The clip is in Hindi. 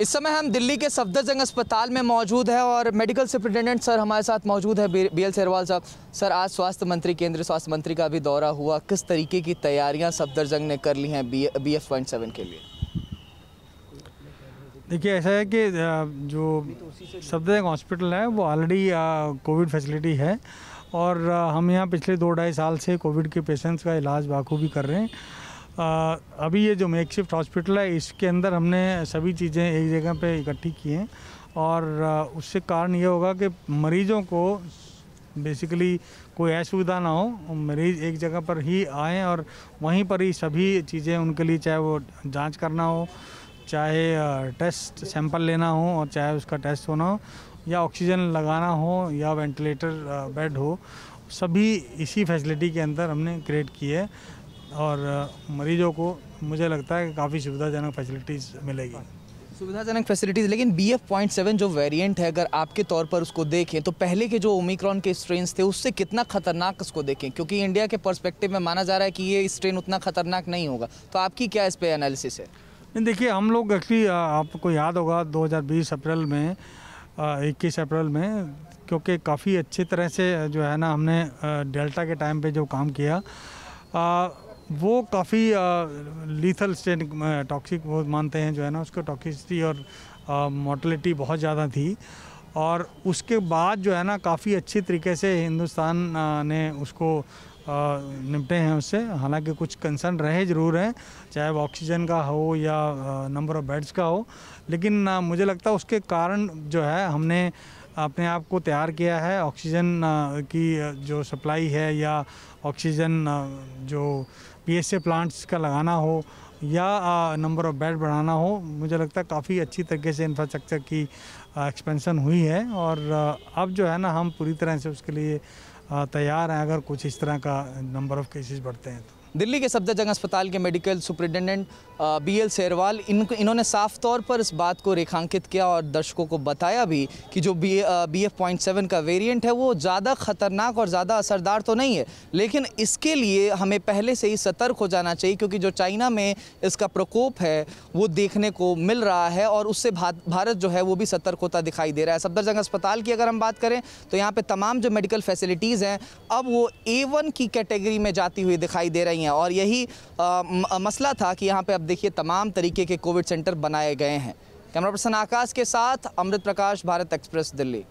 इस समय हम दिल्ली के सफदरजंग अस्पताल में मौजूद है और मेडिकल सुप्रिटेंडेंट सर हमारे साथ मौजूद है बी एल सेरवाल साहब सर आज स्वास्थ्य मंत्री केंद्रीय स्वास्थ्य मंत्री का भी दौरा हुआ किस तरीके की तैयारियां सफदरजंग ने कर ली हैं B B F point seven के लिए देखिए ऐसा है कि जो सफदरजंग हॉस्पिटल है वो ऑलरेडी कोविड फैसिलिटी है और हम यहाँ पिछले दो ढाई साल से कोविड के पेशेंट्स का इलाज बाखूबी कर रहे हैं आ, अभी ये जो मेक शिफ्ट हॉस्पिटल है इसके अंदर हमने सभी चीज़ें एक जगह पे इकट्ठी की हैं और उससे कारण ये होगा कि मरीज़ों को बेसिकली कोई असुविधा ना हो मरीज़ एक जगह पर ही आएँ और वहीं पर ही सभी चीज़ें उनके लिए चाहे वो जांच करना हो चाहे टेस्ट सैंपल लेना हो और चाहे उसका टेस्ट होना हो या ऑक्सीजन लगाना हो या वेंटिलेटर बेड हो सभी इसी फैसिलिटी के अंदर हमने क्रिएट की है और मरीजों को मुझे लगता है कि काफ़ी सुविधाजनक फैसिलिटीज़ मिलेगी सुविधाजनक फैसिलिटीज़ लेकिन बी एफ पॉइंट सेवन जो वेरिएंट है अगर आपके तौर पर उसको देखें तो पहले के जो ओमिक्रॉन के स्ट्रेन थे उससे कितना खतरनाक उसको देखें क्योंकि इंडिया के पर्सपेक्टिव में माना जा रहा है कि ये स्ट्रेन उतना खतरनाक नहीं होगा तो आपकी क्या इस पर एनालिसिस है नहीं देखिए हम लोग एक्चुअली आपको याद होगा 2020 अप्रैल में इक्कीस अप्रैल में क्योंकि काफ़ी अच्छी तरह से जो है ना हमने डेल्टा के टाइम पे जो काम किया वो काफ़ी लीथल स्टेट टॉक्सिक वो मानते हैं जो है ना उसको टॉक्सिसिटी और मोटलिटी बहुत ज़्यादा थी और उसके बाद जो है ना काफ़ी अच्छी तरीके से हिंदुस्तान ने उसको निपटे हैं उससे हालांकि कुछ कंसर्न रहे ज़रूर हैं चाहे वो ऑक्सीजन का हो या नंबर ऑफ़ बेड्स का हो लेकिन मुझे लगता है उसके कारण जो है हमने अपने आप को तैयार किया है ऑक्सीजन की जो सप्लाई है या ऑक्सीजन जो पीएसए प्लांट्स का लगाना हो या नंबर ऑफ बेड बढ़ाना हो मुझे लगता है काफ़ी अच्छी तरीके से इंफ्रास्ट्रक्चर की एक्सपेंशन हुई है और अब जो है ना हम पूरी तरह से उसके लिए तैयार हैं अगर कुछ इस तरह का नंबर ऑफ़ केसेस बढ़ते हैं तो दिल्ली के सफदरजंग अस्पताल के medical superintendent B L Serwal इन इन्होंने साफ तौर पर इस बात को रेखांकित किया और दर्शकों को बताया भी कि जो B B F point seven का वेरिएंट है वो ज़्यादा ख़तरनाक और ज़्यादा असरदार तो नहीं है लेकिन इसके लिए हमें पहले से ही सतर्क हो जाना चाहिए क्योंकि जो चाइना में इसका प्रकोप है वो देखने को मिल रहा है और उससे भारत जो है वो भी सतर्क होता दिखाई दे रहा है सफदरजंग अस्पताल की अगर हम बात करें तो यहाँ पर तमाम जो मेडिकल फैसिलिटीज़ हैं अब वो ए वन की कैटेगरी में जाती हुई दिखाई दे रही हैं और यही मसला था कि यहाँ पर अब देखिए तमाम तरीके के कोविड सेंटर बनाए गए हैं कैमरा पर्सन आकाश के साथ अमृत प्रकाश भारत एक्सप्रेस दिल्ली